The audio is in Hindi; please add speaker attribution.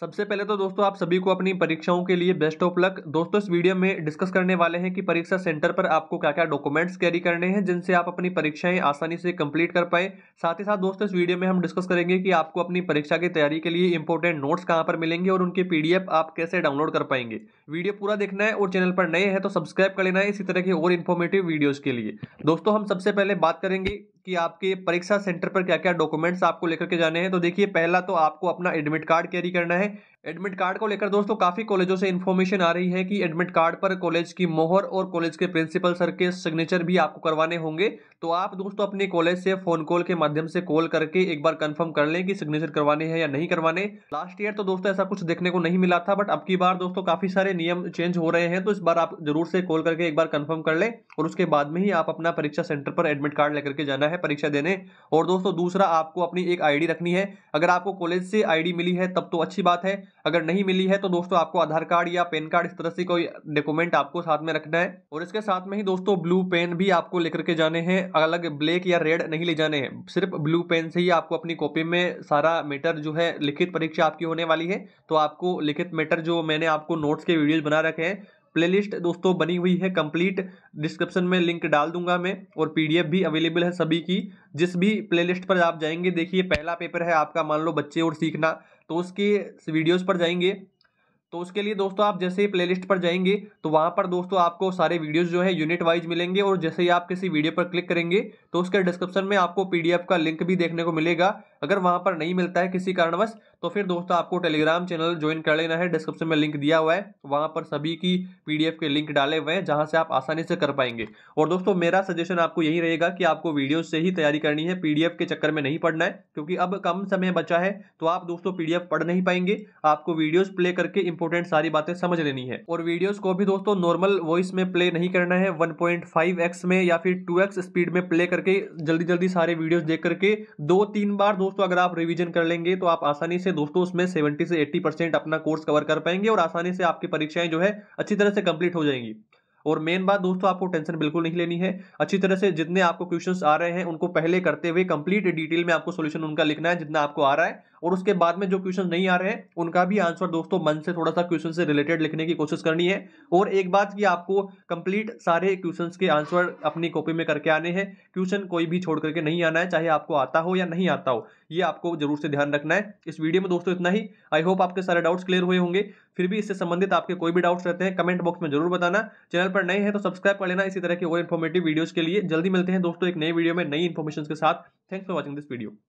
Speaker 1: सबसे पहले तो दोस्तों आप सभी को अपनी परीक्षाओं के लिए बेस्ट ऑफ लक दोस्तों इस वीडियो में डिस्कस करने वाले हैं कि परीक्षा सेंटर पर आपको क्या क्या डॉक्यूमेंट्स कैरी करने हैं जिनसे आप अपनी परीक्षाएं आसानी से कंप्लीट कर पाएँ साथ ही साथ दोस्तों इस वीडियो में हम डिस्कस करेंगे कि आपको अपनी परीक्षा की तैयारी के लिए इंपॉर्टेंट नोट्स कहाँ पर मिलेंगे और उनके पी आप कैसे डाउनलोड कर पाएंगे वीडियो पूरा देखना है और चैनल पर नए हैं तो सब्सक्राइब कर लेना है इसी तरह की और इन्फॉर्मेटिव वीडियोज़ के लिए दोस्तों हम सबसे पहले बात करेंगे कि आपके परीक्षा सेंटर पर क्या क्या डॉक्यूमेंट्स आपको लेकर के जाने हैं तो देखिए पहला तो आपको अपना एडमिट कार्ड कैरी करना है एडमिट कार्ड को लेकर दोस्तों काफ़ी कॉलेजों से इन्फॉर्मेशन आ रही है कि एडमिट कार्ड पर कॉलेज की मोहर और कॉलेज के प्रिंसिपल सर के सिग्नेचर भी आपको करवाने होंगे तो आप दोस्तों अपने कॉलेज से फ़ोन कॉल के माध्यम से कॉल करके एक बार कंफर्म कर लें कि सिग्नेचर करवाने हैं या नहीं करवाने लास्ट ईयर तो दोस्तों ऐसा कुछ देखने को नहीं मिला था बट अब की बार दोस्तों काफ़ी सारे नियम चेंज हो रहे हैं तो इस बार आप जरूर से कॉल करके एक बार कन्फर्म कर लें और उसके बाद में ही आप अपना परीक्षा सेंटर पर एडमिट कार्ड लेकर के जाना है है परीक्षा देने और दोस्तों दूसरा आपको अपनी एक आईडी रखनी है अगर आपको कॉलेज से आईडी मिली है तब तो अच्छी बात है अगर नहीं मिली है तो दोस्तों आपको आधार कार्ड या पेन कार्ड इस तरह से कोई डॉक्यूमेंट आपको साथ में रखना है और इसके साथ में ही दोस्तों ब्लू पेन भी आपको लेकर के जाने हैं अलग ब्लैक या रेड नहीं ले जाने हैं सिर्फ ब्लू पेन से ही आपको अपनी कॉपी में सारा मैटर जो है लिखित परीक्षा आपकी होने वाली है तो आपको लिखित मैटर जो मैंने आपको नोट्स के वीडियोज बना रखे हैं प्लेलिस्ट दोस्तों बनी हुई है कंप्लीट डिस्क्रिप्शन में लिंक डाल दूंगा मैं और पीडीएफ भी अवेलेबल है सभी की जिस भी प्लेलिस्ट पर आप जाएंगे देखिए पहला पेपर है आपका मान लो बच्चे और सीखना तो उसके वीडियोज़ पर जाएंगे तो उसके लिए दोस्तों आप जैसे ही प्लेलिस्ट पर जाएंगे तो वहाँ पर दोस्तों आपको सारे वीडियोज जो है यूनिट वाइज मिलेंगे और जैसे ही आप किसी वीडियो पर क्लिक करेंगे तो उसके डिस्क्रिप्शन में आपको पीडीएफ का लिंक भी देखने को मिलेगा अगर वहाँ पर नहीं मिलता है किसी कारणवश तो फिर दोस्तों आपको टेलीग्राम चैनल ज्वाइन कर लेना है डिस्क्रिप्शन में लिंक दिया हुआ है वहाँ पर सभी की पीडीएफ के लिंक डाले हुए हैं जहाँ से आप आसानी से कर पाएंगे और दोस्तों मेरा सजेशन आपको यही रहेगा कि आपको वीडियो से ही तैयारी करनी है पीडीएफ के चक्कर में नहीं पढ़ना है क्योंकि अब कम समय बचा है तो आप दोस्तों पीडीएफ पढ़ नहीं पाएंगे आपको वीडियोज प्ले करके इंपॉर्टेंट सारी बातें समझ लेनी है और वीडियोज को भी दोस्तों नॉर्मल वॉइस में प्ले नहीं करना है वन में या फिर टू स्पीड में प्ले करके जल्दी जल्दी सारे वीडियोज देख करके दो तीन बार दोस्तों दोस्तों अगर आप रिवीजन कर लेंगे तो आप आसानी से दोस्तों उसमें सेवेंटी से एट्टी परसेंट अपना कोर्स कवर कर पाएंगे और आसानी से आपकी परीक्षाएं जो है अच्छी तरह से कंप्लीट हो जाएंगी और मेन बात दोस्तों आपको टेंशन बिल्कुल नहीं लेनी है अच्छी तरह से जितने आपको क्वेश्चंस आ रहे हैं उनको पहले करते हुए कंप्लीट डिटेल में आपको सोल्यूशन उनका लिखना है जितना आपको आ रहा है और उसके बाद में जो क्वेश्चन नहीं आ रहे हैं उनका भी आंसर दोस्तों मन से थोड़ा सा क्वेश्चन से रिलेटेड लिखने की कोशिश करनी है और एक बात की आपको कंप्लीट सारे क्वेश्चन के आंसर अपनी कॉपी में करके आने हैं क्वेश्चन कोई भी छोड़ करके नहीं आना है चाहे आपको आता हो या नहीं आता हो ये आपको जरूर से ध्यान रखना है इस वीडियो में दोस्तों इतना ही आई होप आपके सारे डाउट्स क्लियर हुए होंगे फिर भी इससे संबंधित आपके कोई भी डाउट्स रहते हैं कमेंट बॉक्स में जरूर बताना चैनल पर नए हैं तो सब्सक्राइब कर लेना इसी तरह के और इन्फॉर्मेटिव वीडियोस के लिए जल्दी मिलते हैं दोस्तों एक नई वीडियो में नई इन्फॉर्मेशन के साथ thanks for watching this video